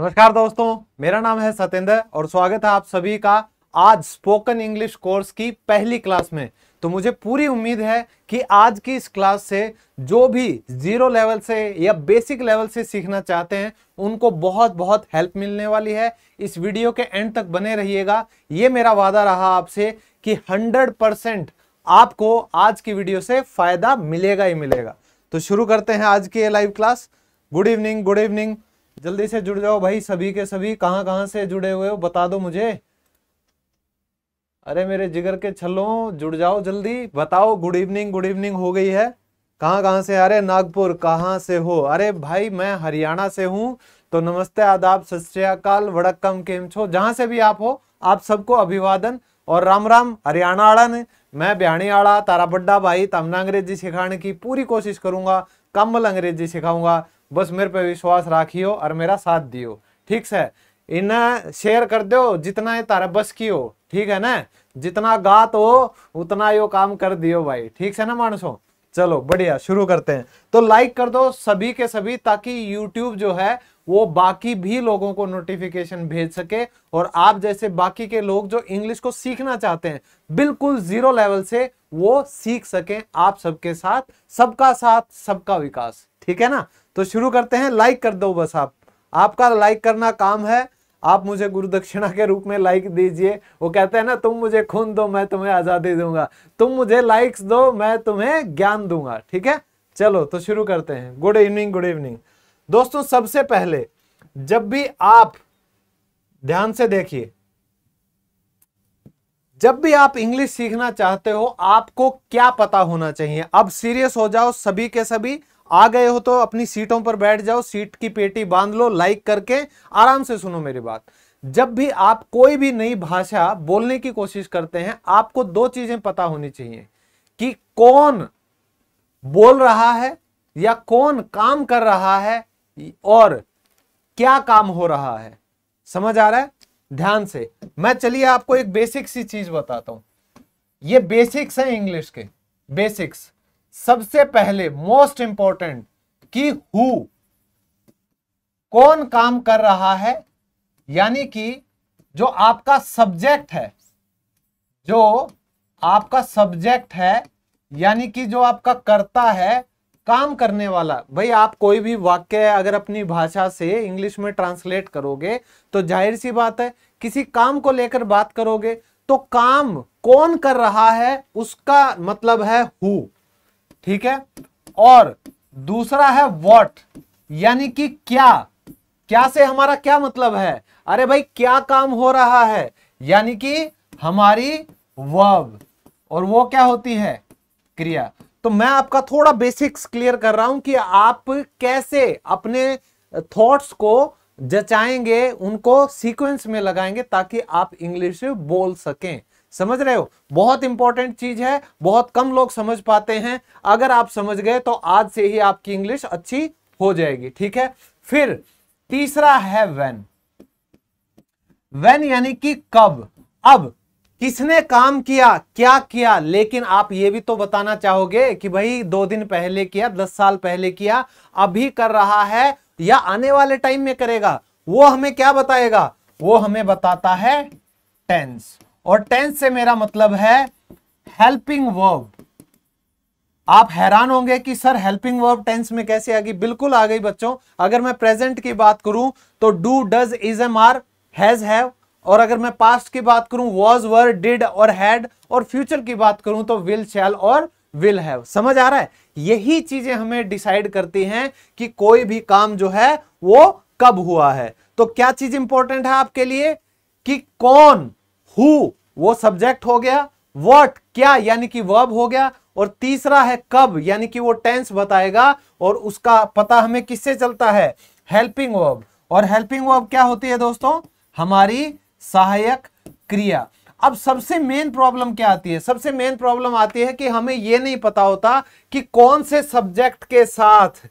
नमस्कार दोस्तों मेरा नाम है सतेंद्र और स्वागत है आप सभी का आज स्पोकन इंग्लिश कोर्स की पहली क्लास में तो मुझे पूरी उम्मीद है कि आज की इस क्लास से जो भी जीरो लेवल से या बेसिक लेवल से सीखना चाहते हैं उनको बहुत बहुत हेल्प मिलने वाली है इस वीडियो के एंड तक बने रहिएगा ये मेरा वादा रहा आपसे कि हंड्रेड परसेंट आपको आज की वीडियो से फायदा मिलेगा ही मिलेगा तो शुरू करते हैं आज की ये live class good evening good evening जल्दी से जुड़ जाओ भाई सभी के सभी कहाँ कहाँ से जुड़े हुए हो बता दो मुझे अरे मेरे जिगर के छलो जुड़ जाओ जल्दी बताओ गुड इवनिंग गुड इवनिंग हो गई है कहां कहां से अरे नागपुर कहां से हो अरे भाई मैं हरियाणा से हूँ तो नमस्ते आदाब सत वड़कम केम छो जहां से भी आप हो आप सबको अभिवादन और राम राम हरियाणा आड़ा ने मैं बिहानी आड़ा तारा बड्डा भाई तमना अंग्रेजी सिखाने की पूरी कोशिश करूंगा कम्बल अंग्रेजी सिखाऊंगा बस मेरे पे विश्वास राखियो और मेरा साथ दियो ठीक है इन्हें शेयर कर दो जितना ये तारा बस की हो ठीक है ना जितना गात हो उतना यो काम कर दियो भाई ठीक है ना मानसो चलो बढ़िया शुरू करते हैं तो लाइक कर दो सभी के सभी ताकि यूट्यूब जो है वो बाकी भी लोगों को नोटिफिकेशन भेज सके और आप जैसे बाकी के लोग जो इंग्लिश को सीखना चाहते हैं बिल्कुल जीरो लेवल से वो सीख सके आप सबके साथ सबका साथ सबका विकास ठीक है ना तो शुरू करते हैं लाइक कर दो बस आप आपका लाइक करना काम है आप मुझे गुरु दक्षिणा के रूप में लाइक दीजिए वो कहते हैं ना तुम मुझे खून दो मैं तुम्हें आज़ादी दूंगा तुम मुझे लाइक्स दो मैं तुम्हें ज्ञान दूंगा ठीक है चलो तो शुरू करते हैं गुड इवनिंग गुड इवनिंग दोस्तों सबसे पहले जब भी आप ध्यान से देखिए जब भी आप इंग्लिश सीखना चाहते हो आपको क्या पता होना चाहिए अब सीरियस हो जाओ सभी के सभी आ गए हो तो अपनी सीटों पर बैठ जाओ सीट की पेटी बांध लो लाइक करके आराम से सुनो मेरी बात जब भी आप कोई भी नई भाषा बोलने की कोशिश करते हैं आपको दो चीजें पता होनी चाहिए कि कौन बोल रहा है या कौन काम कर रहा है और क्या काम हो रहा है समझ आ रहा है ध्यान से मैं चलिए आपको एक बेसिक सी चीज बताता हूं ये बेसिक्स हैं इंग्लिश के बेसिक्स सबसे पहले मोस्ट इंपॉर्टेंट कि हु कौन काम कर रहा है यानी कि जो आपका सब्जेक्ट है जो आपका सब्जेक्ट है यानी कि जो आपका करता है काम करने वाला भाई आप कोई भी वाक्य अगर अपनी भाषा से इंग्लिश में ट्रांसलेट करोगे तो जाहिर सी बात है किसी काम को लेकर बात करोगे तो काम कौन कर रहा है उसका मतलब है हु ठीक है और दूसरा है वॉट यानी कि क्या क्या से हमारा क्या मतलब है अरे भाई क्या काम हो रहा है यानी कि हमारी वर्ब और वो क्या होती है क्रिया तो मैं आपका थोड़ा बेसिक्स क्लियर कर रहा हूं कि आप कैसे अपने थॉट्स को जचाएंगे उनको सीक्वेंस में लगाएंगे ताकि आप इंग्लिश बोल सकें समझ रहे हो बहुत इंपॉर्टेंट चीज है बहुत कम लोग समझ पाते हैं अगर आप समझ गए तो आज से ही आपकी इंग्लिश अच्छी हो जाएगी ठीक है फिर तीसरा है वेन वेन यानी कि कब अब किसने काम किया क्या किया लेकिन आप ये भी तो बताना चाहोगे कि भाई दो दिन पहले किया दस साल पहले किया अभी कर रहा है या आने वाले टाइम में करेगा वो हमें क्या बताएगा वो हमें बताता है टेंस और टेंस से मेरा मतलब है हेल्पिंग वर्ब आप हैरान होंगे कि सर हेल्पिंग वर्ब टेंस में कैसे आ गई बिल्कुल आ गई बच्चों अगर मैं प्रेजेंट की बात करूं तो do does is am are has have और अगर मैं पास्ट की बात करूं वॉज वर डिड और हैड और फ्यूचर की बात करूं तो विल शैल और विल हैव समझ आ रहा है यही चीजें हमें डिसाइड करती हैं कि कोई भी काम जो है वो कब हुआ है तो क्या चीज इंपॉर्टेंट है आपके लिए कि कौन हु वो सब्जेक्ट हो गया वट क्या यानी कि वर्ब हो गया और तीसरा है कब यानी कि वो टेंस बताएगा और उसका पता हमें किससे चलता है हेल्पिंग वर्ब और हेल्पिंग वर्ब क्या होती है दोस्तों हमारी सहायक क्रिया अब सबसे मेन प्रॉब्लम क्या आती है सबसे मेन प्रॉब्लम आती है कि हमें यह नहीं पता होता कि कौन से सब्जेक्ट के साथ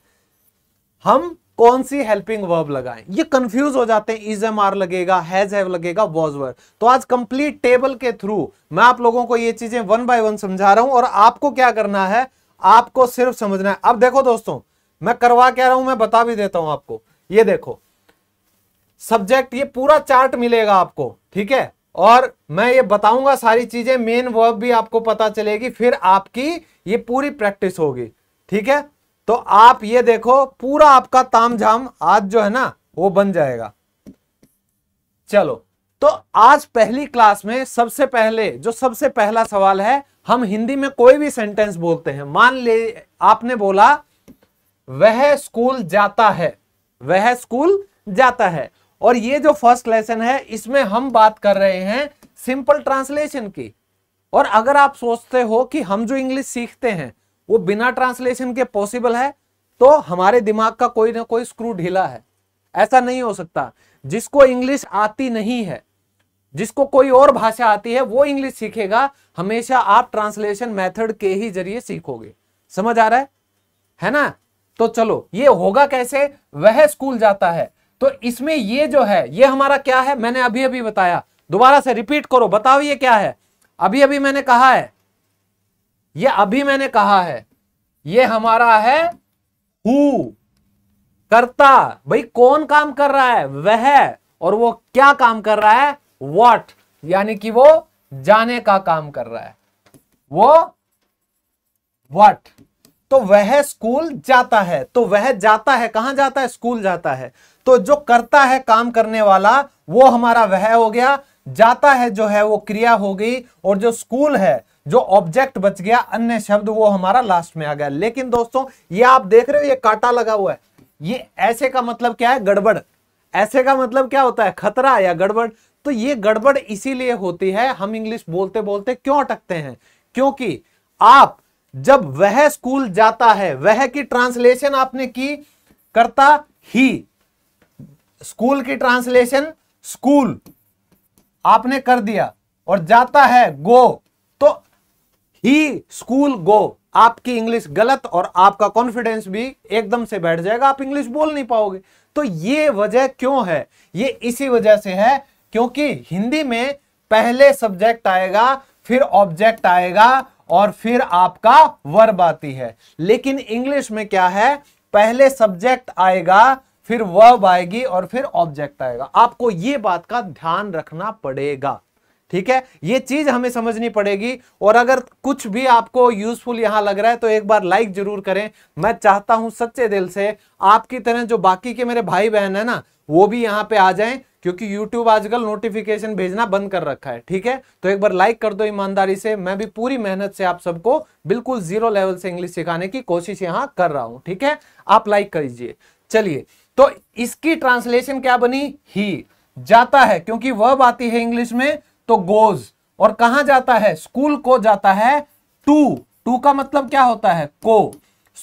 हम कौन सी हेल्पिंग वर्ब लगाएं ये कंफ्यूज हो जाते हैं इज एम आर लगेगा हैज हैव लगेगा वॉज वर तो आज कंप्लीट टेबल के थ्रू मैं आप लोगों को ये चीजें वन बाय वन समझा रहा हूं और आपको क्या करना है आपको सिर्फ समझना है अब देखो दोस्तों मैं करवा क्या रहा हूं मैं बता भी देता हूं आपको ये देखो सब्जेक्ट ये पूरा चार्ट मिलेगा आपको ठीक है और मैं ये बताऊंगा सारी चीजें मेन वर्ब भी आपको पता चलेगी फिर आपकी ये पूरी प्रैक्टिस होगी ठीक है तो आप ये देखो पूरा आपका तामझाम आज जो है ना वो बन जाएगा चलो तो आज पहली क्लास में सबसे पहले जो सबसे पहला सवाल है हम हिंदी में कोई भी सेंटेंस बोलते हैं मान ले आपने बोला वह स्कूल जाता है वह स्कूल जाता है और ये जो फर्स्ट लेसन है इसमें हम बात कर रहे हैं सिंपल ट्रांसलेशन की और अगर आप सोचते हो कि हम जो इंग्लिश सीखते हैं वो बिना ट्रांसलेशन के पॉसिबल है तो हमारे दिमाग का कोई ना कोई स्क्रू ढीला है ऐसा नहीं हो सकता जिसको इंग्लिश आती नहीं है जिसको कोई और भाषा आती है वो इंग्लिश सीखेगा हमेशा आप ट्रांसलेशन मेथड के ही जरिए सीखोगे समझ आ रहा है है ना तो चलो ये होगा कैसे वह स्कूल जाता है तो इसमें ये जो है ये हमारा क्या है मैंने अभी अभी बताया दोबारा से रिपीट करो बताओ ये क्या है अभी अभी मैंने कहा है ये अभी मैंने कहा है ये हमारा है हु करता भाई कौन काम कर रहा है वह और वो क्या काम कर रहा है वॉट यानी कि वो जाने का काम कर रहा है वो वट तो वह स्कूल जाता है तो वह जाता है कहां जाता है स्कूल जाता है तो जो करता है काम करने वाला वो हमारा वह हो गया जाता है जो है वो क्रिया हो गई और जो स्कूल है जो ऑब्जेक्ट बच गया अन्य शब्द वो हमारा लास्ट में आ गया लेकिन दोस्तों ये आप देख रहे हो ये काटा लगा हुआ है ये ऐसे का मतलब क्या है गड़बड़ ऐसे का मतलब क्या होता है खतरा या गड़बड़ तो ये गड़बड़ इसीलिए होती है हम इंग्लिश बोलते बोलते क्यों अटकते हैं क्योंकि आप जब वह स्कूल जाता है वह की ट्रांसलेशन आपने की करता ही स्कूल की ट्रांसलेशन स्कूल आपने कर दिया और जाता है गो ही स्कूल गो आपकी इंग्लिश गलत और आपका कॉन्फिडेंस भी एकदम से बैठ जाएगा आप इंग्लिश बोल नहीं पाओगे तो ये वजह क्यों है ये इसी वजह से है क्योंकि हिंदी में पहले सब्जेक्ट आएगा फिर ऑब्जेक्ट आएगा और फिर आपका वर्ब आती है लेकिन इंग्लिश में क्या है पहले सब्जेक्ट आएगा फिर वर्ब आएगी और फिर ऑब्जेक्ट आएगा आपको ये बात का ध्यान रखना पड़ेगा ठीक है ये चीज हमें समझनी पड़ेगी और अगर कुछ भी आपको यूजफुल यहां लग रहा है तो एक बार लाइक जरूर करें मैं चाहता हूं सच्चे दिल से आपकी तरह जो बाकी के मेरे भाई बहन है ना वो भी यहां पे आ जाएं क्योंकि YouTube आजकल नोटिफिकेशन भेजना बंद कर रखा है ठीक है तो एक बार लाइक कर दो ईमानदारी से मैं भी पूरी मेहनत से आप सबको बिल्कुल जीरो लेवल से इंग्लिश सिखाने की कोशिश यहां कर रहा हूं ठीक है आप लाइक कर लीजिए चलिए तो इसकी ट्रांसलेशन क्या बनी ही जाता है क्योंकि वह आती है इंग्लिश में तो गोज और कहा जाता है स्कूल को जाता है टू टू का मतलब क्या होता है को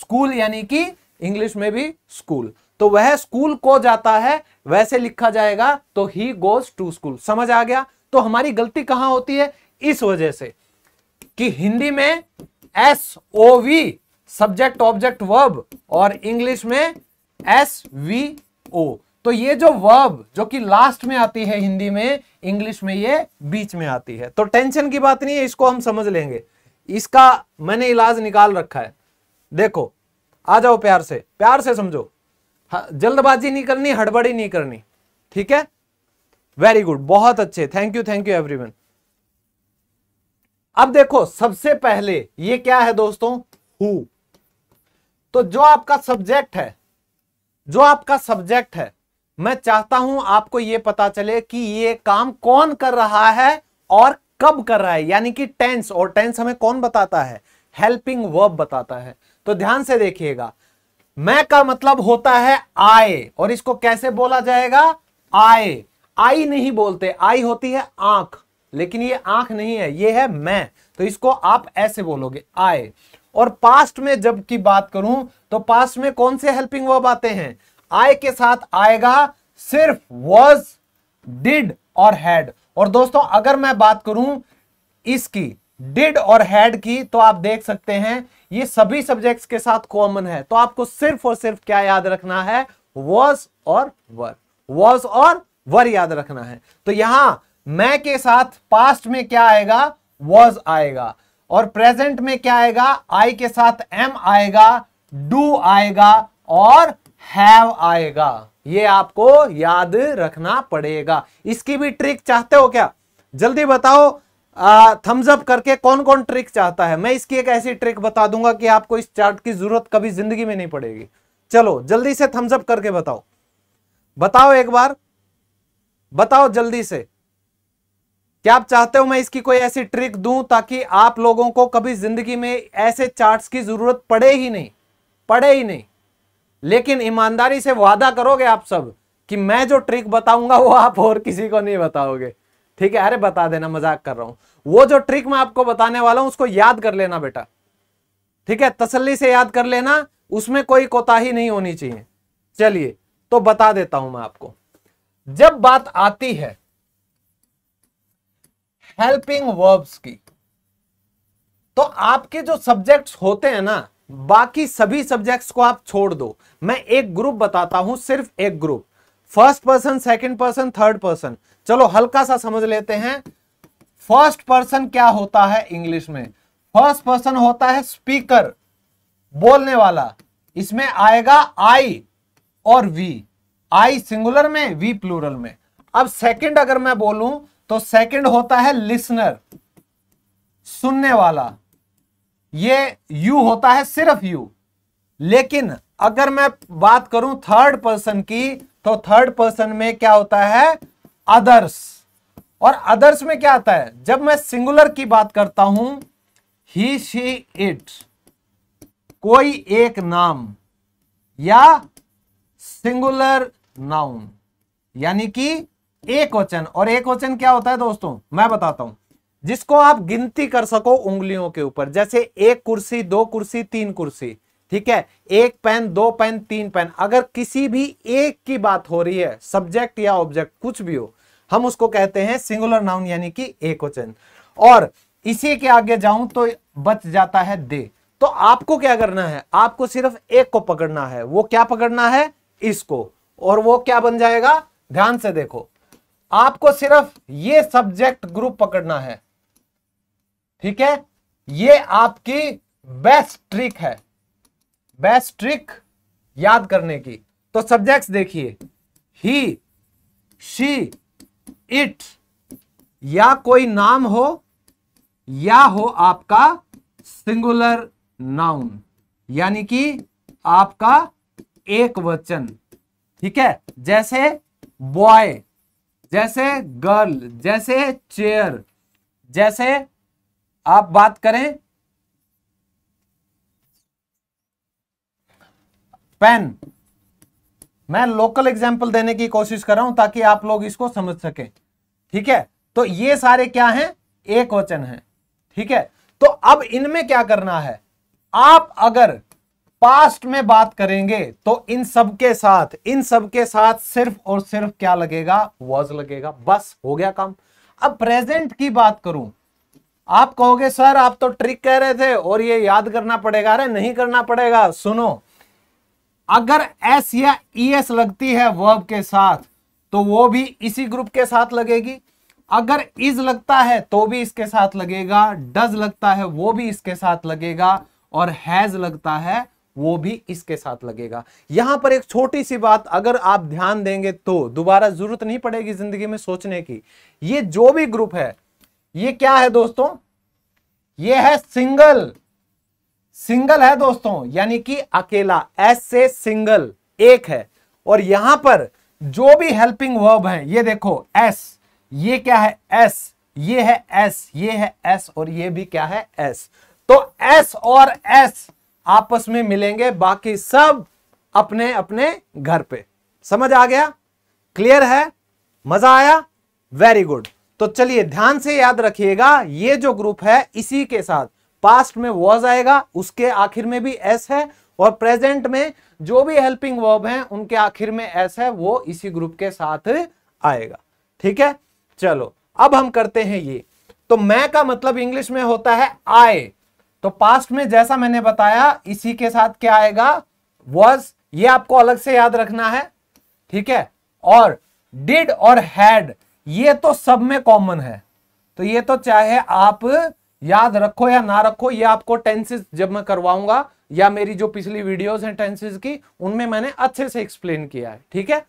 स्कूल यानी कि इंग्लिश में भी स्कूल तो वह स्कूल को जाता है वैसे लिखा जाएगा तो ही गोज टू स्कूल समझ आ गया तो हमारी गलती कहां होती है इस वजह से कि हिंदी में S O V subject object verb और इंग्लिश में एस वी ओ तो ये जो वर्ब जो कि लास्ट में आती है हिंदी में इंग्लिश में ये बीच में आती है तो टेंशन की बात नहीं है इसको हम समझ लेंगे इसका मैंने इलाज निकाल रखा है देखो आ जाओ प्यार से प्यार से समझो जल्दबाजी नहीं करनी हड़बड़ी नहीं करनी ठीक है वेरी गुड बहुत अच्छे thank you thank you everyone अब देखो सबसे पहले ये क्या है दोस्तों हु तो जो आपका सब्जेक्ट है जो आपका सब्जेक्ट है मैं चाहता हूं आपको ये पता चले कि ये काम कौन कर रहा है और कब कर रहा है यानी कि टेंस और टेंस हमें कौन बताता है हेल्पिंग वर्ब बताता है तो ध्यान से देखिएगा मैं का मतलब होता है आए और इसको कैसे बोला जाएगा आए आई नहीं बोलते आई होती है आंख लेकिन ये आंख नहीं है ये है मैं तो इसको आप ऐसे बोलोगे आए और पास्ट में जब की बात करूं तो पास्ट में कौन से हेल्पिंग वर्ब आते हैं आय के साथ आएगा सिर्फ वॉज डिड और हैड और दोस्तों अगर मैं बात करूं इसकी डिड और हैड की तो आप देख सकते हैं ये सभी सब्जेक्ट्स के साथ कॉमन है तो आपको सिर्फ और सिर्फ क्या याद रखना है वॉज और वर वॉज और वर याद रखना है तो यहां मैं के साथ पास्ट में क्या आएगा वॉज आएगा और प्रेजेंट में क्या आएगा आई के साथ एम आएगा डू आएगा और हैव आएगा ये आपको याद रखना पड़ेगा इसकी भी ट्रिक चाहते हो क्या जल्दी बताओ थम्स अप करके कौन कौन ट्रिक चाहता है मैं इसकी एक ऐसी ट्रिक बता दूंगा कि आपको इस चार्ट की जरूरत कभी जिंदगी में नहीं पड़ेगी चलो जल्दी से थम्स अप करके बताओ बताओ एक बार बताओ जल्दी से क्या आप चाहते हो मैं इसकी कोई ऐसी ट्रिक दूं ताकि आप लोगों को कभी जिंदगी में ऐसे चार्ट्स की जरूरत पड़े ही नहीं पड़े ही नहीं लेकिन ईमानदारी से वादा करोगे आप सब कि मैं जो ट्रिक बताऊंगा वो आप और किसी को नहीं बताओगे ठीक है अरे बता देना मजाक कर रहा हूं वो जो ट्रिक मैं आपको बताने वाला हूं उसको याद कर लेना बेटा ठीक है तसल्ली से याद कर लेना उसमें कोई कोताही नहीं होनी चाहिए चलिए तो बता देता हूं मैं आपको जब बात आती है हेल्पिंग वर्ब्स की तो आपके जो सब्जेक्ट्स होते हैं ना बाकी सभी सब्जेक्ट्स को आप छोड़ दो मैं एक ग्रुप बताता हूं सिर्फ एक group first person second person third person चलो हल्का सा समझ लेते हैं फर्स्ट पर्सन क्या होता है इंग्लिश में फर्स्ट पर्सन होता है स्पीकर बोलने वाला इसमें आएगा आई और वी आई सिंगुलर में वी प्लूरल में अब सेकंड अगर मैं बोलूं तो सेकंड होता है लिसनर सुनने वाला ये यू होता है सिर्फ यू लेकिन अगर मैं बात करूं थर्ड पर्सन की तो थर्ड पर्सन में क्या होता है अदर्स और अदर्स में क्या आता है जब मैं सिंगुलर की बात करता हूं ही शी इट कोई एक नाम या सिंगुलर नाउन यानी कि एक वचन और एक वचन क्या होता है दोस्तों मैं बताता हूं जिसको आप गिनती कर सको उंगलियों के ऊपर जैसे एक कुर्सी दो कुर्सी तीन कुर्सी ठीक है एक पेन दो पेन तीन पेन अगर किसी भी एक की बात हो रही है सब्जेक्ट या ऑब्जेक्ट कुछ भी हो हम उसको कहते हैं सिंगुलर नाउन यानी कि एक वचन और इसी के आगे जाऊं तो बच जाता है दे तो आपको क्या करना है आपको सिर्फ एक को पकड़ना है वो क्या पकड़ना है इसको और वो क्या बन जाएगा ध्यान से देखो आपको सिर्फ ये सब्जेक्ट ग्रुप पकड़ना है ठीक है ये आपकी बेस्ट ट्रिक है बेस्ट ट्रिक याद करने की तो सब्जेक्ट्स देखिए ही शी इट या कोई नाम हो या हो आपका सिंगुलर नाउन यानी कि आपका एक वचन ठीक है जैसे बॉय जैसे गर्ल जैसे चेयर जैसे आप बात करें पेन मैं लोकल एग्जाम्पल देने की कोशिश कर रहा हूं ताकि आप लोग इसको समझ सके ठीक है तो ये सारे क्या हैं एक वचन है ठीक है तो अब इनमें क्या करना है आप अगर पास्ट में बात करेंगे तो इन सब के साथ इन सब के साथ सिर्फ और सिर्फ क्या लगेगा वॉज लगेगा बस हो गया काम अब प्रेजेंट की बात करूं आप कहोगे सर आप तो ट्रिक कह रहे थे और ये याद करना पड़ेगा अरे नहीं करना पड़ेगा सुनो अगर एस या ई e एस लगती है वर्ब के साथ तो वो भी इसी ग्रुप के साथ लगेगी अगर इज लगता है तो भी इसके साथ लगेगा डज लगता है वो भी इसके साथ लगेगा और हैज लगता है वो भी इसके साथ लगेगा यहां पर एक छोटी सी बात अगर आप ध्यान देंगे तो दोबारा जरूरत नहीं पड़ेगी जिंदगी में सोचने की ये जो भी ग्रुप है ये क्या है दोस्तों ये है सिंगल सिंगल है दोस्तों यानी कि अकेला एस से सिंगल एक है और यहां पर जो भी हेल्पिंग वर्ब है ये देखो एस ये क्या है एस ये है एस ये है एस और ये भी क्या है एस तो एस और एस आपस में मिलेंगे बाकी सब अपने अपने घर पे समझ आ गया क्लियर है मजा आया वेरी गुड तो चलिए ध्यान से याद रखिएगा ये जो ग्रुप है इसी के साथ पास्ट में वॉज आएगा उसके आखिर में भी एस है और प्रेजेंट में जो भी हेल्पिंग वर्ब हैं उनके आखिर में एस है वो इसी ग्रुप के साथ आएगा ठीक है चलो अब हम करते हैं ये तो मैं का मतलब इंग्लिश में होता है आए तो पास्ट में जैसा मैंने बताया इसी के साथ क्या आएगा वॉज ये आपको अलग से याद रखना है ठीक है और डिड और हैड ये तो सब में कॉमन है तो ये तो चाहे आप याद रखो या ना रखो ये आपको टेंसेज जब मैं करवाऊंगा या मेरी जो पिछली वीडियोस हैं टेंसेज की उनमें मैंने अच्छे से एक्सप्लेन किया है ठीक है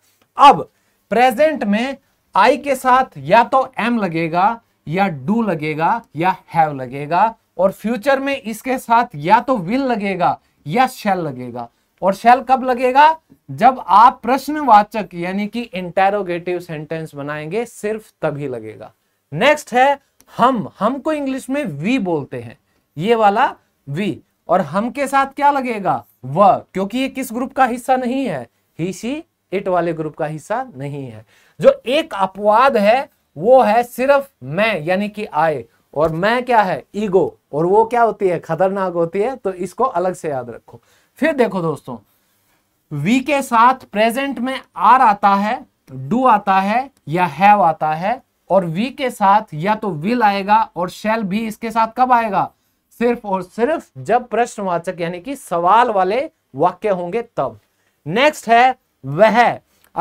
अब प्रेजेंट में आई के साथ या तो एम लगेगा या डू लगेगा या हैव लगेगा और फ्यूचर में इसके साथ या तो विल लगेगा या शेल लगेगा और शेल कब लगेगा जब आप प्रश्नवाचक यानी कि इंटेरोगेटिव सेंटेंस बनाएंगे सिर्फ तभी लगेगा नेक्स्ट है हम हम को इंग्लिश में वी बोलते हैं ये वाला वी और हम के साथ क्या लगेगा व क्योंकि ये किस ग्रुप का हिस्सा नहीं है ही सी इट वाले ग्रुप का हिस्सा नहीं है जो एक अपवाद है वो है सिर्फ मैं यानी कि आए और मैं क्या है ईगो और वो क्या होती है खतरनाक होती है तो इसको अलग से याद रखो फिर देखो दोस्तों वी के साथ प्रेजेंट में आर आता है डू आता है या हैव आता है और वी के साथ या तो विल आएगा और शेल भी इसके साथ कब आएगा सिर्फ और सिर्फ जब प्रश्नवाचक यानी कि सवाल वाले वाक्य होंगे तब नेक्स्ट है वह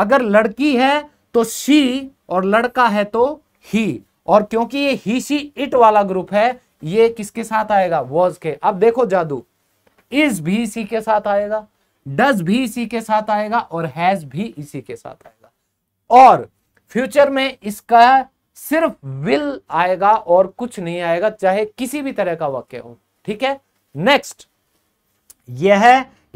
अगर लड़की है तो शी और लड़का है तो ही और क्योंकि ये ही शी इट वाला ग्रुप है ये किसके साथ आएगा वॉज के अब देखो जादू इज भी सी के साथ आएगा डज भी इसी के साथ आएगा और हैज भी इसी के साथ आएगा और फ्यूचर में इसका सिर्फ विल आएगा और कुछ नहीं आएगा चाहे किसी भी तरह का वाक्य हो ठीक है नेक्स्ट यह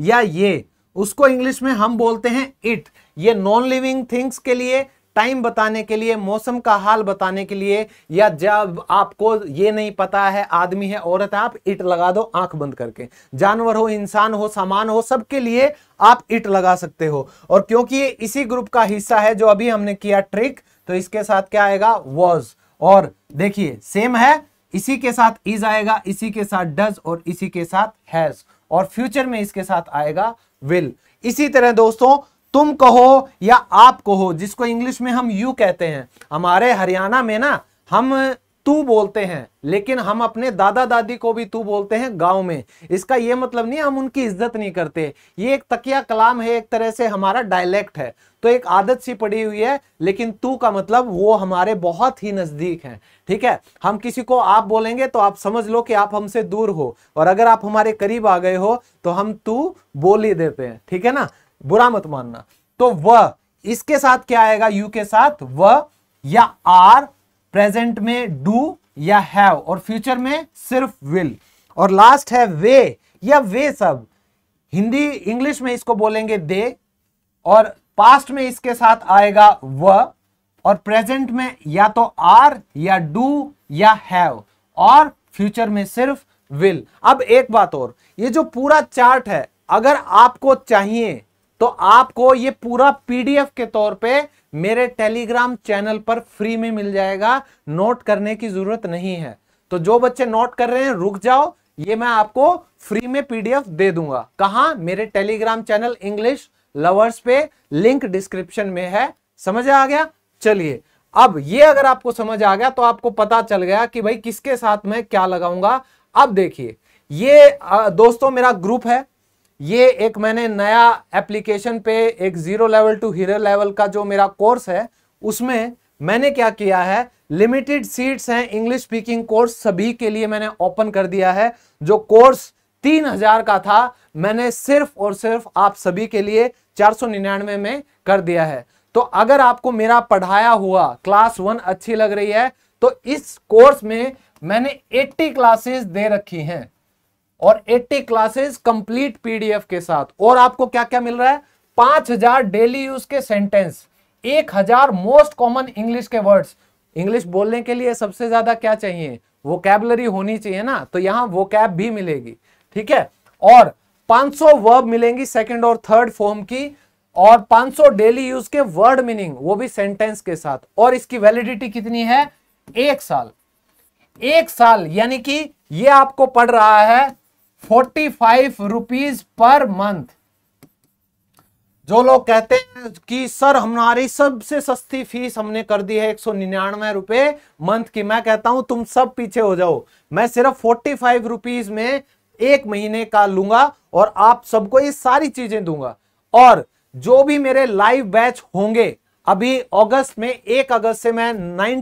या ये उसको इंग्लिश में हम बोलते हैं इट ये नॉन लिविंग थिंग्स के लिए टाइम बताने के लिए मौसम का हाल बताने के लिए या जब आपको ये नहीं पता है आदमी है औरत है आप इट लगा दो आंख बंद करके जानवर हो इंसान हो सामान हो सबके लिए आप इट लगा सकते हो और क्योंकि ये इसी ग्रुप का हिस्सा है जो अभी हमने किया ट्रिक तो इसके साथ क्या आएगा वॉज और देखिए सेम है इसी के साथ इज आएगा इसी के साथ डज और इसी के साथ हैज और फ्यूचर में इसके साथ आएगा विल इसी तरह दोस्तों तुम कहो या आप कहो जिसको इंग्लिश में हम यू कहते हैं हमारे हरियाणा में ना हम तू बोलते हैं लेकिन हम अपने दादा दादी को भी तू बोलते हैं गांव में इसका यह मतलब नहीं हम उनकी इज्जत नहीं करते ये एक तकिया कलाम है एक तरह से हमारा डायलेक्ट है तो एक आदत सी पड़ी हुई है लेकिन तू का मतलब वो हमारे बहुत ही नज़दीक है ठीक है हम किसी को आप बोलेंगे तो आप समझ लो कि आप हमसे दूर हो और अगर आप हमारे करीब आ गए हो तो हम तू बोल ही देते हैं ठीक है ना बुरा मत मानना तो वह इसके साथ क्या आएगा यू के साथ वह या आर प्रेजेंट में डू या हैव और फ्यूचर में सिर्फ विल और लास्ट है वे या वे सब हिंदी इंग्लिश में इसको बोलेंगे दे और पास्ट में इसके साथ आएगा व और प्रेजेंट में या तो आर या डू या हैव और फ्यूचर में सिर्फ विल अब एक बात और ये जो पूरा चार्ट है अगर आपको चाहिए तो आपको ये पूरा पीडीएफ के तौर पे मेरे टेलीग्राम चैनल पर फ्री में मिल जाएगा नोट करने की जरूरत नहीं है तो जो बच्चे नोट कर रहे हैं रुक जाओ ये मैं आपको फ्री में पीडीएफ दे दूंगा कहा मेरे टेलीग्राम चैनल इंग्लिश लवर्स पे लिंक डिस्क्रिप्शन में है समझ आ गया चलिए अब ये अगर आपको समझ आ गया तो आपको पता चल गया कि भाई किसके साथ मैं क्या लगाऊंगा अब देखिए ये दोस्तों मेरा ग्रुप है ये एक मैंने नया एप्लीकेशन पे एक zero level to hero level का जो मेरा कोर्स है उसमें मैंने क्या किया है लिमिटेड सीट्स हैं इंग्लिश स्पीकिंग कोर्स सभी के लिए मैंने ओपन कर दिया है जो कोर्स तीन हजार का था मैंने सिर्फ और सिर्फ आप सभी के लिए चार सौ निन्यानवे में कर दिया है तो अगर आपको मेरा पढ़ाया हुआ क्लास वन अच्छी लग रही है तो इस कोर्स में मैंने 80 क्लासेस दे रखी हैं और 80 क्लासेस कंप्लीट पीडीएफ के साथ और आपको क्या क्या मिल रहा है 5000 डेली यूज के सेंटेंस 1000 मोस्ट कॉमन इंग्लिश के वर्ड्स इंग्लिश बोलने के लिए सबसे ज्यादा क्या चाहिए कैबलरी होनी चाहिए ना तो वो कैब भी मिलेगी ठीक है और 500 वर्ब मिलेंगी सेकंड और थर्ड फॉर्म की और 500 डेली यूज के वर्ड मीनिंग वो भी सेंटेंस के साथ और इसकी वैलिडिटी कितनी है एक साल एक साल यानी कि ये आपको पढ़ रहा है फोर्टी फाइव रुपीज पर मंथ जो लोग कहते हैं कि सर हमारी सबसे सस्ती फीस हमने कर दी है एक सौ निन्यानवे रुपए मंथ की मैं कहता हूं तुम सब पीछे हो जाओ मैं सिर्फ फोर्टी फाइव रुपीज में एक महीने का लूंगा और आप सबको ये सारी चीजें दूंगा और जो भी मेरे लाइव बैच होंगे अभी अगस्त में एक अगस्त से मैं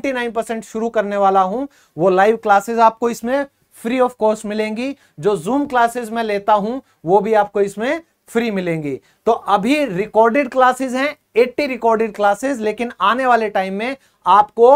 99 परसेंट शुरू करने वाला हूं वो लाइव क्लासेस आपको इसमें फ्री ऑफ कॉस्ट मिलेंगी जो जूम क्लासेस में लेता हूं वो भी आपको इसमें फ्री मिलेंगी तो अभी रिकॉर्डेड क्लासेस हैं 80 रिकॉर्डेड क्लासेस लेकिन आने वाले टाइम में आपको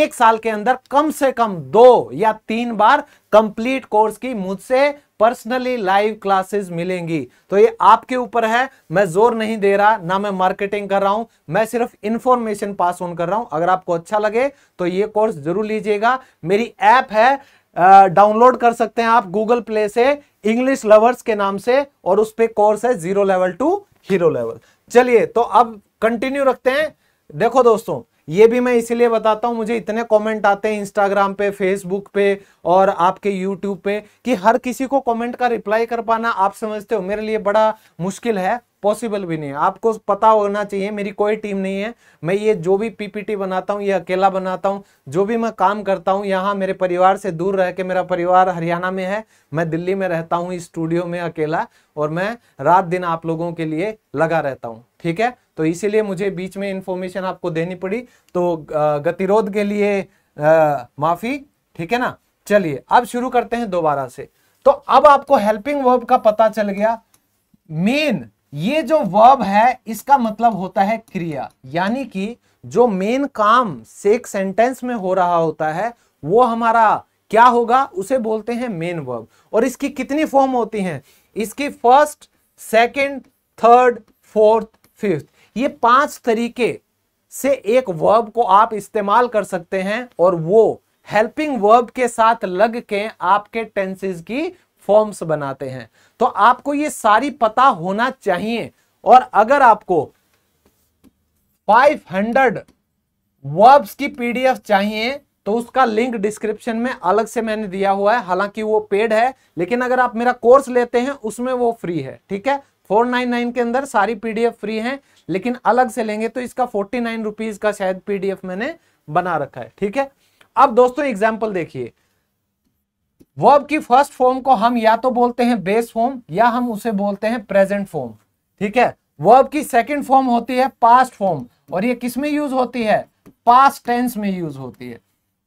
एक साल के अंदर कम से कम दो या तीन बार कंप्लीट कोर्स की मुझसे पर्सनली लाइव क्लासेस मिलेंगी तो ये आपके ऊपर है मैं जोर नहीं दे रहा ना मैं मार्केटिंग कर रहा हूं मैं सिर्फ इंफॉर्मेशन पास ऑन कर रहा हूं अगर आपको अच्छा लगे तो ये कोर्स जरूर लीजिएगा मेरी ऐप है डाउनलोड कर सकते हैं आप गूगल प्ले से इंग्लिश लवर्स के नाम से और उस पर कोर्स है zero level to hero level चलिए तो अब कंटिन्यू रखते हैं देखो दोस्तों ये भी मैं इसीलिए बताता हूं मुझे इतने कमेंट आते हैं इंस्टाग्राम पे फेसबुक पे और आपके यूट्यूब पे कि हर किसी को कमेंट का रिप्लाई कर पाना आप समझते हो मेरे लिए बड़ा मुश्किल है पॉसिबल भी नहीं है आपको पता होना चाहिए मेरी कोई टीम नहीं है मैं ये जो भी पीपीटी बनाता हूँ ये अकेला बनाता हूँ जो भी मैं काम करता हूँ यहाँ मेरे परिवार से दूर रह के मेरा परिवार हरियाणा में है मैं दिल्ली में रहता हूँ इस स्टूडियो में अकेला और मैं रात दिन आप लोगों के लिए लगा रहता हूँ ठीक है तो इसीलिए मुझे बीच में इंफॉर्मेशन आपको देनी पड़ी तो गतिरोध के लिए आ, माफ़ी ठीक है ना चलिए अब शुरू करते हैं दोबारा से तो अब आपको हेल्पिंग वर्ब का पता चल गया मेन ये जो वर्ब है इसका मतलब होता है क्रिया यानी कि जो मेन काम सेक सेंटेंस में हो रहा होता है वो हमारा क्या होगा उसे बोलते हैं मेन वर्ब और इसकी कितनी फॉर्म होती हैं इसकी first second, third fourth fifth ये पांच तरीके से एक वर्ब को आप इस्तेमाल कर सकते हैं और वो हेल्पिंग वर्ब के साथ लग के आपके टेंसेज की फॉर्म्स बनाते हैं तो आपको ये सारी पता होना चाहिए और अगर आपको 500 वर्ब्स की पीडीएफ चाहिए तो उसका लिंक डिस्क्रिप्शन में अलग से मैंने दिया हुआ है हालांकि वो पेड है लेकिन अगर आप मेरा कोर्स लेते हैं उसमें वो फ्री है ठीक है 499 के अंदर सारी पीडीएफ फ्री है लेकिन अलग से लेंगे तो इसका फोर्टी नाइन रुपीज का शायद पीडीएफ मैंने बना रखा है ठीक है अब दोस्तों एग्जाम्पल देखिए वर्ब की फर्स्ट फॉर्म को हम या तो बोलते हैं बेस फॉर्म या हम उसे बोलते हैं प्रेजेंट फॉर्म ठीक है वर्ब की सेकंड फॉर्म होती है पास्ट फॉर्म और ये किस में यूज होती है पास्ट टेंस में यूज होती है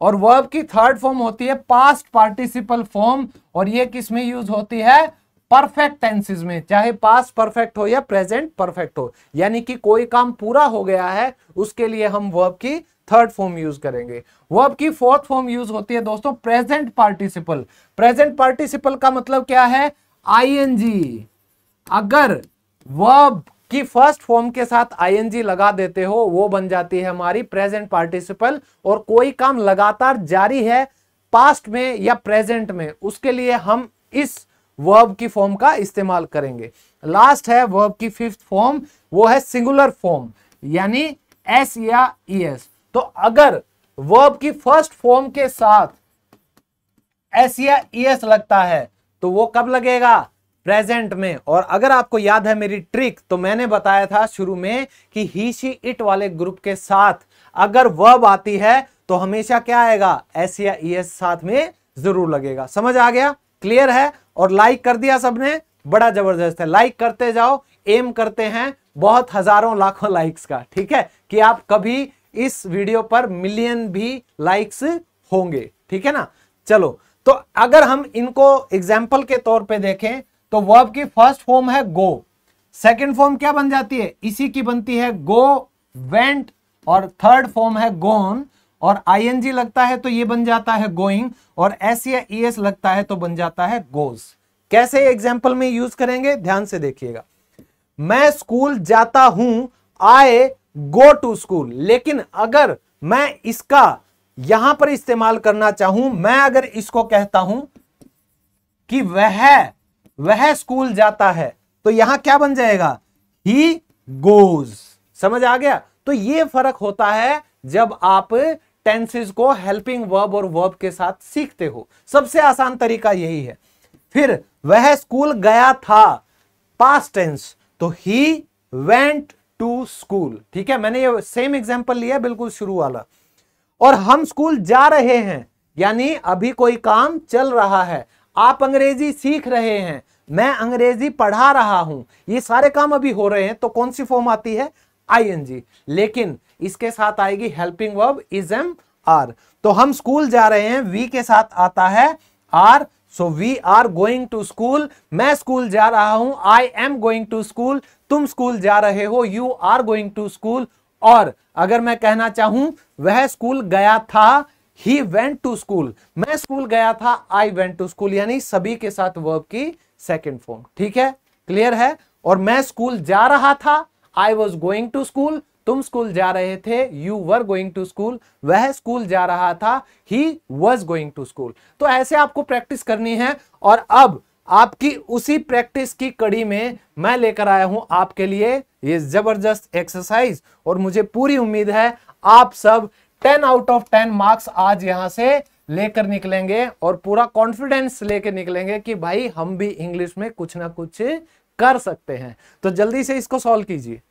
और वर्ब की थर्ड फॉर्म होती है पास्ट पार्टिसिपल फॉर्म और ये किस में यूज होती है परफेक्ट टेंसेज में चाहे पास्ट परफेक्ट हो या प्रेजेंट परफेक्ट हो यानी कि कोई काम पूरा हो गया है उसके लिए हम वर्ब की थर्ड फॉर्म यूज करेंगे वो आपकी फोर्थ फॉर्म यूज होती है दोस्तों प्रेजेंट पार्टिसिपल प्रेजेंट पार्टिसिपल का मतलब क्या है आईएनजी अगर वर्ब की फर्स्ट फॉर्म के साथ आईएनजी लगा देते हो वो बन जाती है हमारी प्रेजेंट पार्टिसिपल और कोई काम लगातार जारी है पास्ट में या प्रेजेंट में उसके लिए हम इस वर्ब की फॉर्म का इस्तेमाल करेंगे लास्ट है वर्ब की फिफ्थ फॉर्म वो है सिंगुलर फॉर्म यानी एस या ई एस तो अगर वर्ब की फर्स्ट फॉर्म के साथ एस या एस e लगता है तो वो कब लगेगा प्रेजेंट में और अगर आपको याद है मेरी ट्रिक तो मैंने बताया था शुरू में कि ही शी इट वाले ग्रुप के साथ अगर वर्ब आती है तो हमेशा क्या आएगा एस या एस e साथ में जरूर लगेगा समझ आ गया क्लियर है और लाइक कर दिया सबने बड़ा जबरदस्त है लाइक करते जाओ एम करते हैं बहुत हजारों लाखों लाइक्स का ठीक है कि आप कभी इस वीडियो पर मिलियन भी लाइक्स होंगे ठीक है ना चलो तो अगर हम इनको एग्जाम्पल के तौर पे देखें तो वर्ब की फर्स्ट फॉर्म है गो सेकेंड फॉर्म क्या बन जाती है इसी की बनती है गो वेंट और थर्ड फॉर्म है गोन और आई लगता है तो ये बन जाता है गोइंग और एस या ईएस लगता है तो बन जाता है गोज कैसे एग्जाम्पल में यूज करेंगे ध्यान से देखिएगा मैं स्कूल जाता हूं आई गो टू स्कूल लेकिन अगर मैं इसका यहां पर इस्तेमाल करना चाहूं मैं अगर इसको कहता हूं कि वह वह स्कूल जाता है तो यहां क्या बन जाएगा ही गोज समझ आ गया तो ये फर्क होता है जब आप टेंसेज को हेल्पिंग वर्ब और वर्ब के साथ सीखते हो सबसे आसान तरीका यही है फिर वह स्कूल गया था पास्ट टेंस तो ही वेंट टू स्कूल ठीक है मैंने ये सेम एग्जाम्पल लिया बिल्कुल शुरू वाला और हम स्कूल जा रहे हैं यानी अभी कोई काम चल रहा है आप अंग्रेजी सीख रहे हैं मैं अंग्रेजी पढ़ा रहा हूं ये सारे काम अभी हो रहे हैं तो कौन सी फॉर्म आती है आई लेकिन इसके साथ आएगी helping verb is am are तो हम स्कूल जा रहे हैं वी के साथ आता है are so we are going to school मैं स्कूल जा रहा हूं I am going to school तुम स्कूल जा रहे हो you are going to school और अगर मैं कहना चाहूं वह स्कूल गया था ही वेंट टू स्कूल मैं स्कूल गया था आई वेंट टू स्कूल यानी सभी के साथ वर्ब की सेकेंड फॉर्म ठीक है क्लियर है और मैं स्कूल जा रहा था I was going to school तुम स्कूल जा रहे थे you were going to school वह स्कूल जा रहा था he was going to school तो ऐसे आपको प्रैक्टिस करनी है और अब आपकी उसी प्रैक्टिस की कड़ी में मैं लेकर आया हूं आपके लिए ये जबरदस्त एक्सरसाइज और मुझे पूरी उम्मीद है आप सब 10 आउट ऑफ 10 मार्क्स आज यहां से लेकर निकलेंगे और पूरा कॉन्फिडेंस लेकर निकलेंगे कि भाई हम भी इंग्लिश में कुछ ना कुछ कर सकते हैं तो जल्दी से इसको सॉल्व कीजिए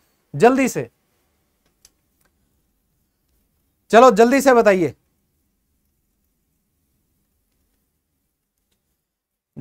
जल्दी से चलो जल्दी से बताइए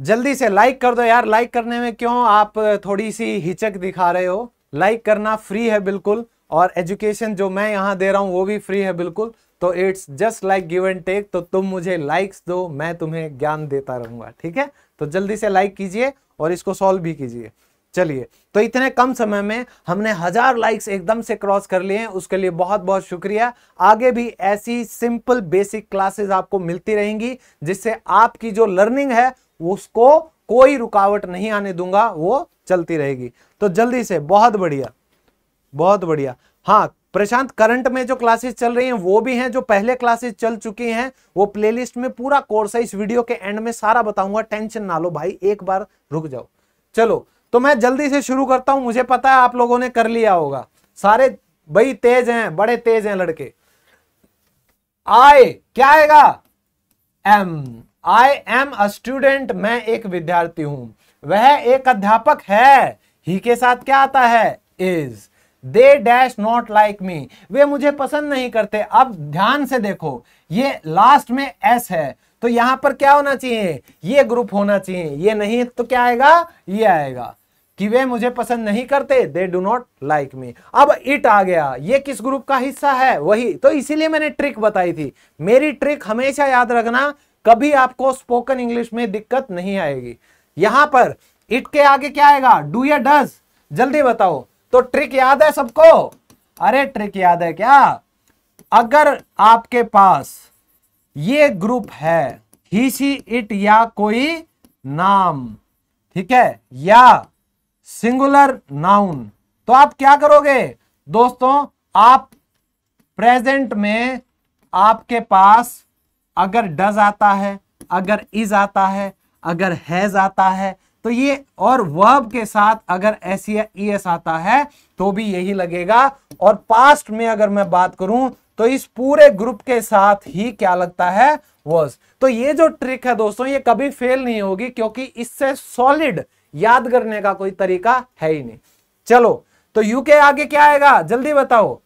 जल्दी से लाइक कर दो यार लाइक करने में क्यों आप थोड़ी सी हिचक दिखा रहे हो लाइक करना फ्री है बिल्कुल और एजुकेशन जो मैं यहाँ दे रहा हूँ वो भी फ्री है बिल्कुल तो it's just like give and take तो तुम मुझे लाइक्स दो मैं तुम्हें ज्ञान देता रहूंगा ठीक है तो जल्दी से लाइक कीजिए और इसको सॉल्व भी कीजिए चलिए तो इतने कम समय में हमने हजार लाइक्स एकदम से क्रॉस कर लिए हैं उसके लिए बहुत बहुत शुक्रिया आगे भी ऐसी सिंपल बेसिक क्लासेस आपको मिलती रहेंगी जिससे आपकी जो लर्निंग है उसको कोई रुकावट नहीं आने दूंगा वो चलती रहेगी तो जल्दी से बहुत बढ़िया बहुत बढ़िया हाँ प्रशांत करंट में जो क्लासेस चल रही हैं वो भी हैं जो पहले क्लासेस चल चुकी हैं वो प्लेलिस्ट में पूरा कोर्स है इस वीडियो के एंड में सारा बताऊंगा टेंशन ना लो भाई एक बार रुक जाओ चलो तो मैं जल्दी से शुरू करता हूं मुझे पता है आप लोगों ने कर लिया होगा सारे भाई तेज हैं बड़े तेज हैं लड़के आए क्या आएगा am I am a student मैं एक विद्यार्थी हूं वह एक अध्यापक है ही के साथ क्या आता है is they dash not like me वे मुझे पसंद नहीं करते अब ध्यान से देखो ये लास्ट में एस है तो यहां पर क्या होना चाहिए ये ग्रुप होना चाहिए ये नहीं तो क्या आएगा ये आएगा कि वे मुझे पसंद नहीं करते they do not like me अब इट आ गया ये किस ग्रुप का हिस्सा है वही तो इसीलिए मैंने ट्रिक बताई थी मेरी ट्रिक हमेशा याद रखना कभी आपको स्पोकन इंग्लिश में दिक्कत नहीं आएगी यहां पर इट के आगे क्या आएगा डू या डज जल्दी बताओ तो ट्रिक याद है सबको अरे ट्रिक याद है क्या अगर आपके पास ये ग्रुप है ही सी इट या कोई नाम ठीक है या सिंगुलर नाउन तो आप क्या करोगे दोस्तों आप प्रेजेंट में आपके पास अगर डज आता है अगर इज आता है अगर हैज आता है तो ये और वर्ब के साथ अगर एस ई एस आता है तो भी यही लगेगा और पास्ट में अगर मैं बात करूं तो इस पूरे ग्रुप के साथ ही क्या लगता है वर्स तो ये जो ट्रिक है दोस्तों ये कभी फेल नहीं होगी क्योंकि इससे सॉलिड याद करने का कोई तरीका है ही नहीं चलो तो यू के आगे क्या आएगा जल्दी बताओ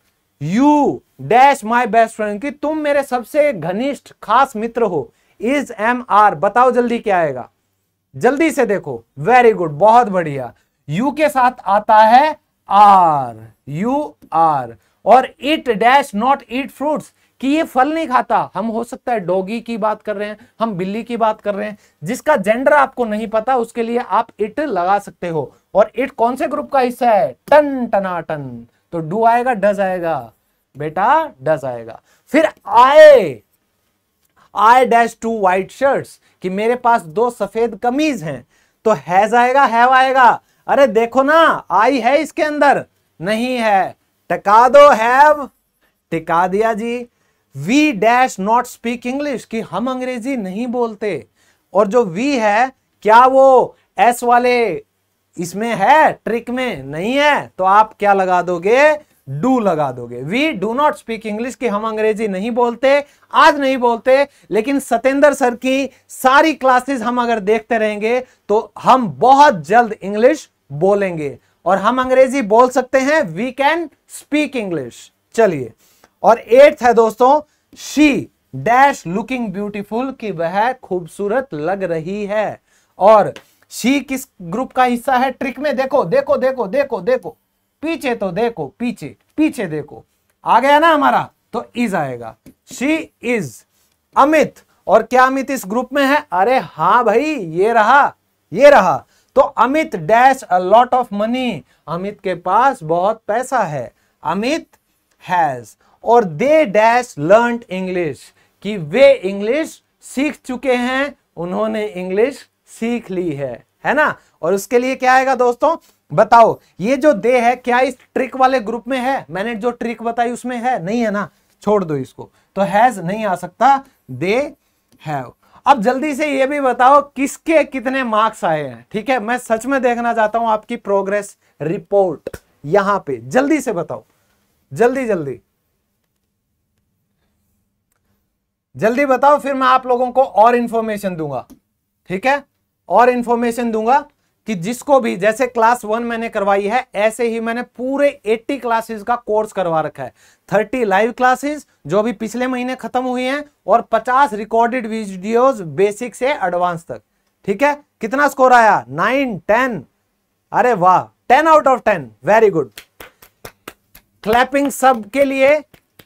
you dash my best friend कि तुम मेरे सबसे घनिष्ठ खास मित्र हो इज एम आर बताओ जल्दी क्या आएगा जल्दी से देखो वेरी गुड बहुत बढ़िया यू के साथ आता है आर यू आर और it dash not eat fruits कि ये फल नहीं खाता हम हो सकता है डॉगी की बात कर रहे हैं हम बिल्ली की बात कर रहे हैं जिसका जेंडर आपको नहीं पता उसके लिए आप इट लगा सकते हो और इट कौन से ग्रुप का हिस्सा है टन टनाटन तो डू आएगा डज आएगा बेटा डज आएगा फिर आए I dash two white shirts कि मेरे पास दो सफेद कमीज हैं तो हैज आएगा हैव आएगा अरे देखो ना आई है इसके अंदर नहीं है टका दो हैव टिका दिया जी we dash not speak English कि हम अंग्रेजी नहीं बोलते और जो वी है क्या वो एस वाले इसमें है ट्रिक में नहीं है तो आप क्या लगा दोगे डू लगा दोगे we do not speak English की हम अंग्रेजी नहीं बोलते आज नहीं बोलते लेकिन सतेंद्र सर की सारी क्लासेस हम अगर देखते रहेंगे तो हम बहुत जल्द इंग्लिश बोलेंगे और हम अंग्रेजी बोल सकते हैं वी कैन स्पीक इंग्लिश चलिए और एट्थ है दोस्तों शी डैश लुकिंग ब्यूटीफुल कि वह खूबसूरत लग रही है और शी किस ग्रुप का हिस्सा है ट्रिक में देखो देखो देखो देखो देखो पीछे तो देखो पीछे पीछे देखो आ गया ना हमारा तो इज आएगा सी इज अमित और क्या अमित इस ग्रुप में है अरे हाँ भाई ये रहा ये रहा तो Amit dash a lot of money Amit के पास बहुत पैसा है अमित हैज और दे डैश लर्न इंग्लिश कि वे इंग्लिश सीख चुके हैं उन्होंने इंग्लिश सीख ली है है ना और उसके लिए क्या आएगा दोस्तों बताओ ये जो दे है क्या इस ट्रिक वाले ग्रुप में है मैंने जो ट्रिक बताई उसमें है नहीं है ना छोड़ दो इसको तो हैज नहीं आ सकता दे हैव अब जल्दी से ये भी बताओ किसके कितने मार्क्स आए हैं ठीक है मैं सच में देखना चाहता हूं आपकी प्रोग्रेस रिपोर्ट यहां पे जल्दी से बताओ जल्दी जल्दी जल्दी बताओ फिर मैं आप लोगों को और इंफॉर्मेशन दूंगा ठीक है और इन्फॉर्मेशन दूंगा कि जिसको भी जैसे क्लास वन मैंने करवाई है ऐसे ही मैंने पूरे 80 क्लासेस का कोर्स करवा रखा है 30 लाइव क्लासेस जो अभी पिछले महीने खत्म हुई हैं और 50 रिकॉर्डेड वीडियोस बेसिक से एडवांस तक ठीक है कितना स्कोर आया नाइन टेन अरे वाह ten out of ten very good clapping सबके लिए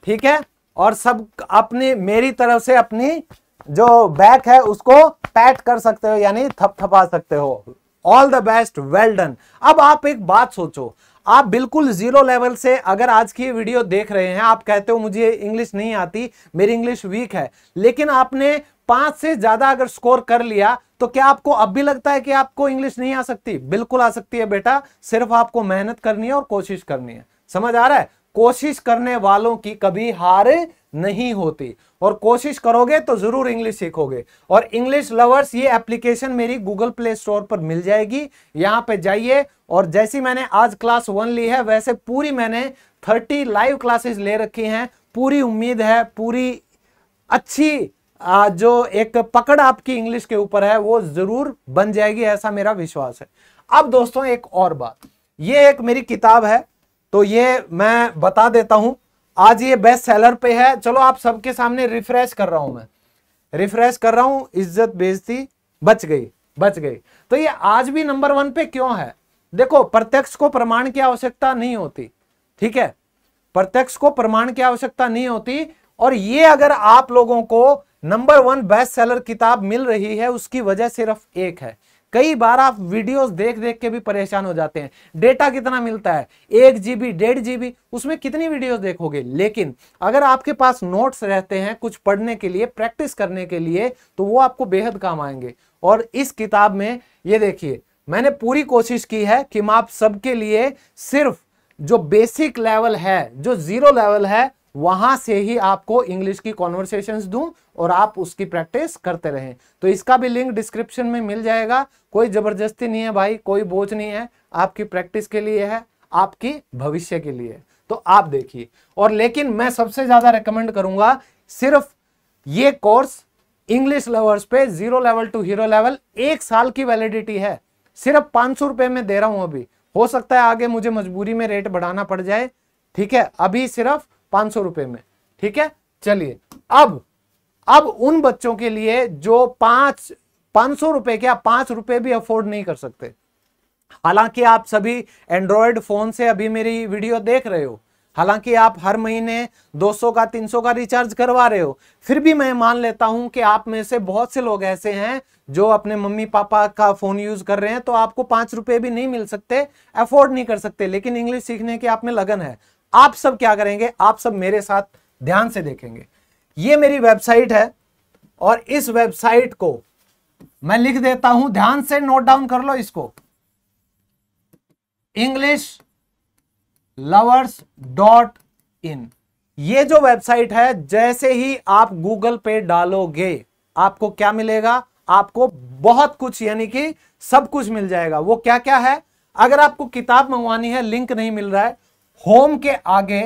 ठीक है और सब अपने मेरी तरफ से अपनी जो बैक है उसको पैट कर सकते हो यानी थपथपा सकते हो all the best well done अब आप एक बात सोचो आप बिल्कुल जीरो लेवल से अगर आज की वीडियो देख रहे हैं आप कहते हो मुझे इंग्लिश नहीं आती मेरी इंग्लिश वीक है लेकिन आपने पांच से ज्यादा अगर स्कोर कर लिया तो क्या आपको अब भी लगता है कि आपको इंग्लिश नहीं आ सकती बिल्कुल आ सकती है बेटा सिर्फ आपको मेहनत करनी है और कोशिश करनी है समझ आ रहा है कोशिश करने वालों की कभी हार नहीं होती और कोशिश करोगे तो जरूर इंग्लिश सीखोगे और इंग्लिश लवर्स ये एप्लीकेशन मेरी गूगल प्ले स्टोर पर मिल जाएगी यहां पे जाइए और जैसी मैंने आज क्लास वन ली है वैसे पूरी मैंने थर्टी लाइव क्लासेस ले रखी हैं पूरी उम्मीद है पूरी अच्छी जो एक पकड़ आपकी इंग्लिश के ऊपर है वो जरूर बन जाएगी ऐसा मेरा विश्वास है अब दोस्तों एक और बात ये एक मेरी किताब है तो ये मैं बता देता हूं आज ये बेस्ट सेलर पे है चलो आप सबके सामने रिफ्रेश कर रहा हूं मैं रिफ्रेश कर रहा हूं इज्जत बेजती बच गई बच गई तो ये आज भी नंबर वन पे क्यों है देखो प्रत्यक्ष को प्रमाण की आवश्यकता नहीं होती ठीक है प्रत्यक्ष को प्रमाण की आवश्यकता नहीं होती और ये अगर आप लोगों को नंबर वन बेस्ट सेलर किताब मिल रही है उसकी वजह सिर्फ एक है कई बार आप वीडियोस देख देख के भी परेशान हो जाते हैं डेटा कितना मिलता है एक जीबी डेढ़ जीबी उसमें कितनी वीडियोस देखोगे लेकिन अगर आपके पास नोट्स रहते हैं कुछ पढ़ने के लिए प्रैक्टिस करने के लिए तो वो आपको बेहद काम आएंगे और इस किताब में ये देखिए मैंने पूरी कोशिश की है कि मैं आप सबके लिए सिर्फ जो बेसिक लेवल है जो जीरो लेवल है वहां से ही आपको इंग्लिश की कॉन्वर्सेशन दूं और आप उसकी प्रैक्टिस करते रहें तो इसका भी लिंक डिस्क्रिप्शन में मिल जाएगा कोई ज़बरदस्ती नहीं है भाई कोई बोझ नहीं है आपकी प्रैक्टिस के लिए है आपकी भविष्य के लिए तो आप देखिए और लेकिन मैं सबसे ज़्यादा रिकमेंड करूंगा सिर्फ ये कोर्स इंग्लिश लवर्स पे zero level to hero level एक साल की वैलिडिटी है सिर्फ पांच सौ रुपए में दे रहा हूं अभी हो सकता है आगे मुझे मजबूरी में रेट बढ़ाना पड़ जाए ठीक है अभी सिर्फ पांच सौ रुपए में ठीक है चलिए अब अब उन बच्चों के लिए जो पांच पांच सौ रुपए क्या पांच रुपए भी अफोर्ड नहीं कर सकते हालांकि आप सभी एंड्रॉयड फोन से अभी मेरी वीडियो देख रहे हो हालांकि आप हर महीने 200 का 300 का रिचार्ज करवा रहे हो फिर भी मैं मान लेता हूं कि आप में से बहुत से लोग ऐसे हैं जो अपने मम्मी पापा का फोन यूज कर रहे हैं तो आपको पांच रुपए भी नहीं मिल सकते अफोर्ड नहीं कर सकते लेकिन इंग्लिश सीखने की आप में लगन है आप सब क्या करेंगे आप सब मेरे साथ ध्यान से देखेंगे ये मेरी वेबसाइट है और इस वेबसाइट को मैं लिख देता हूं ध्यान से नोट डाउन कर लो इसको इंग्लिश लवर्स डॉट इन ये जो वेबसाइट है जैसे ही आप गूगल पे डालोगे आपको क्या मिलेगा आपको बहुत कुछ यानी कि सब कुछ मिल जाएगा वो क्या क्या है अगर आपको किताब मंगवानी है लिंक नहीं मिल रहा है होम के आगे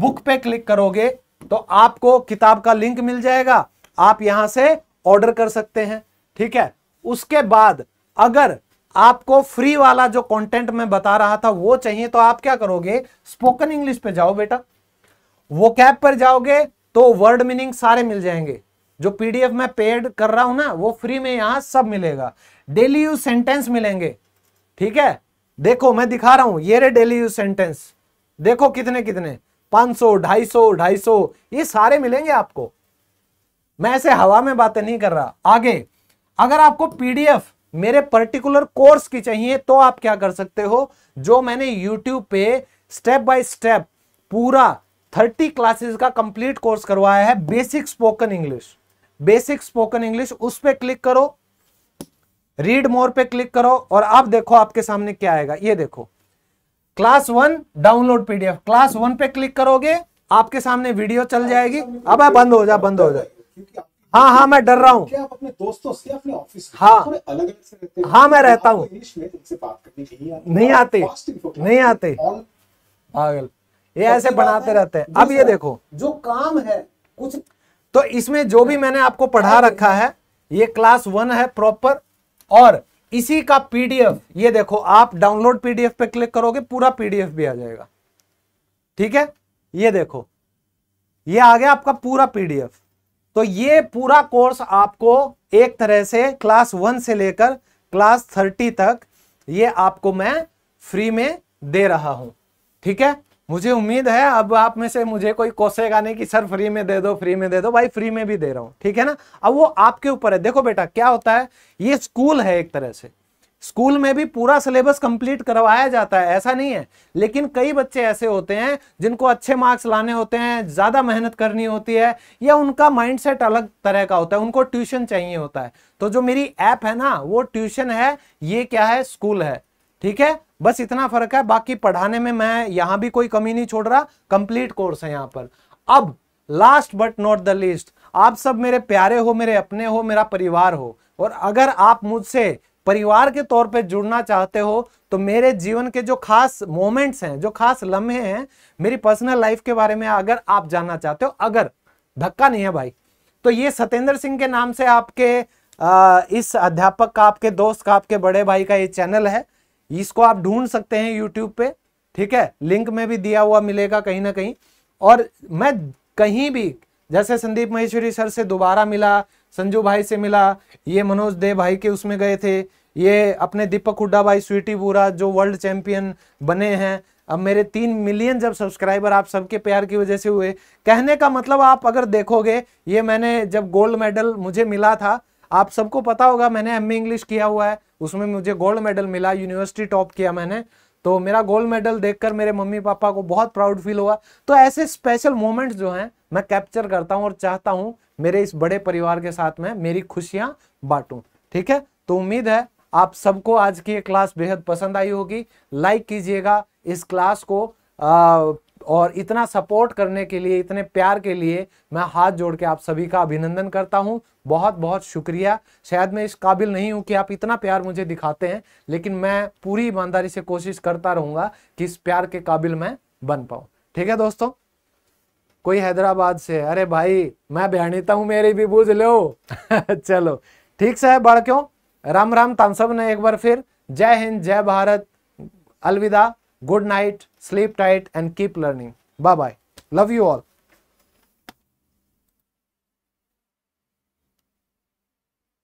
बुक पे क्लिक करोगे तो आपको किताब का लिंक मिल जाएगा आप यहां से ऑर्डर कर सकते हैं ठीक है उसके बाद अगर आपको फ्री वाला जो कंटेंट मैं बता रहा था वो चाहिए तो आप क्या करोगे स्पोकन इंग्लिश पे जाओ बेटा वो कैप पर जाओगे तो वर्ड मीनिंग सारे मिल जाएंगे जो पीडीएफ मैं पेड कर रहा हूं ना वो फ्री में यहां सब मिलेगा डेली यूज सेंटेंस मिलेंगे ठीक है देखो मैं दिखा रहा हूं ये रे डेली यूज सेंटेंस देखो कितने कितने 500 250 250 ये सारे मिलेंगे आपको मैं ऐसे हवा में बातें नहीं कर रहा आगे अगर आपको पीडीएफ मेरे पर्टिकुलर कोर्स की चाहिए तो आप क्या कर सकते हो जो मैंने यूट्यूब पे स्टेप बाय स्टेप पूरा 30 क्लासेस का कंप्लीट कोर्स करवाया है basic spoken English basic spoken English उस पर क्लिक करो रीड मोर पे क्लिक करो और आप देखो आपके सामने क्या आएगा ये देखो class one download PDF class one पे क्लिक करोगे आपके सामने वीडियो चल जाएगी अब बंद हो जा बंद हो जाए हाँ हाँ मैं डर रहा हूँ दोस्तों से अपने ऑफिस हाँ अलग से हाँ मैं रहता हूँ नहीं आते नहीं आते पागल ये ऐसे बनाते रहते हैं अब ये देखो जो काम है कुछ तो इसमें जो भी मैंने आपको पढ़ा रखा है ये क्लास वन है प्रॉपर और इसी का पीडीएफ ये देखो आप डाउनलोड पीडीएफ पे क्लिक करोगे पूरा पीडीएफ भी आ जाएगा ठीक है ये देखो ये आ गया आपका पूरा पीडीएफ तो ये पूरा कोर्स आपको एक तरह से क्लास वन से लेकर क्लास थर्टी तक ये आपको मैं फ्री में दे रहा हूं ठीक है मुझे उम्मीद है अब आप में से मुझे कोई कोसेगा नहीं कि सर फ्री में दे दो फ्री में दे दो भाई फ्री में भी दे रहा हूँ ठीक है ना अब वो आपके ऊपर है देखो बेटा क्या होता है ये स्कूल है एक तरह से स्कूल में भी पूरा सिलेबस कंप्लीट करवाया जाता है ऐसा नहीं है लेकिन कई बच्चे ऐसे होते हैं जिनको अच्छे मार्क्स लाने होते हैं ज़्यादा मेहनत करनी होती है या उनका माइंडसेट अलग तरह का होता है उनको ट्यूशन चाहिए होता है तो जो मेरी ऐप है ना वो ट्यूशन है ये क्या है स्कूल है ठीक है बस इतना फर्क है बाकी पढ़ाने में मैं यहां भी कोई कमी नहीं छोड़ रहा कंप्लीट कोर्स है यहां पर अब last but not the least आप सब मेरे प्यारे हो मेरे अपने हो मेरा परिवार हो और अगर आप मुझसे परिवार के तौर पे जुड़ना चाहते हो तो मेरे जीवन के जो खास मोमेंट्स हैं जो खास लम्हे हैं मेरी पर्सनल लाइफ के बारे में अगर आप जानना चाहते हो अगर धक्का नहीं है भाई तो ये सतेंद्र सिंह के नाम से आपके आ, इस अध्यापक का आपके दोस्त का आपके बड़े भाई का ये चैनल है इसको आप ढूंढ सकते हैं यूट्यूब पे ठीक है लिंक में भी दिया हुआ मिलेगा कहीं ना कहीं और मैं कहीं भी जैसे संदीप महेश्वरी सर से दोबारा मिला संजू भाई से मिला ये मनोज देव भाई के उसमें गए थे ये अपने दीपक हुड्डा भाई स्वीटी बूरा जो वर्ल्ड चैंपियन बने हैं अब मेरे तीन मिलियन जब सब्सक्राइबर आप सबके प्यार की वजह से हुए कहने का मतलब आप अगर देखोगे ये मैंने जब गोल्ड मेडल मुझे मिला था आप सबको पता होगा मैंने एम इंग्लिश किया हुआ है उसमें मुझे गोल्ड मेडल मिला यूनिवर्सिटी टॉप किया मैंने तो मेरा गोल्ड मेडल देखकर मेरे मम्मी पापा को बहुत प्राउड फील हुआ तो ऐसे स्पेशल मोमेंट्स जो हैं मैं कैप्चर करता हूं और चाहता हूं मेरे इस बड़े परिवार के साथ में मेरी खुशियां बांटूं ठीक है तो उम्मीद है आप सबको आज की ये क्लास बेहद पसंद आई होगी लाइक कीजिएगा इस क्लास को और इतना सपोर्ट करने के लिए इतने प्यार के लिए मैं हाथ जोड़ के आप सभी का अभिनंदन करता हूँ बहुत बहुत शुक्रिया शायद मैं इस काबिल नहीं हूँ कि आप इतना प्यार मुझे दिखाते हैं लेकिन मैं पूरी ईमानदारी से कोशिश करता रहूँगा कि इस प्यार के काबिल मैं बन पाऊँ ठीक है दोस्तों कोई हैदराबाद से अरे भाई मैं बहनीता हूँ मेरी भी बूझ लो चलो ठीक से है बड़ क्यों राम राम तानसब सब ने एक बार फिर जय हिंद जय भारत अलविदा good night Sleep tight and keep learning. Bye bye. Love you all.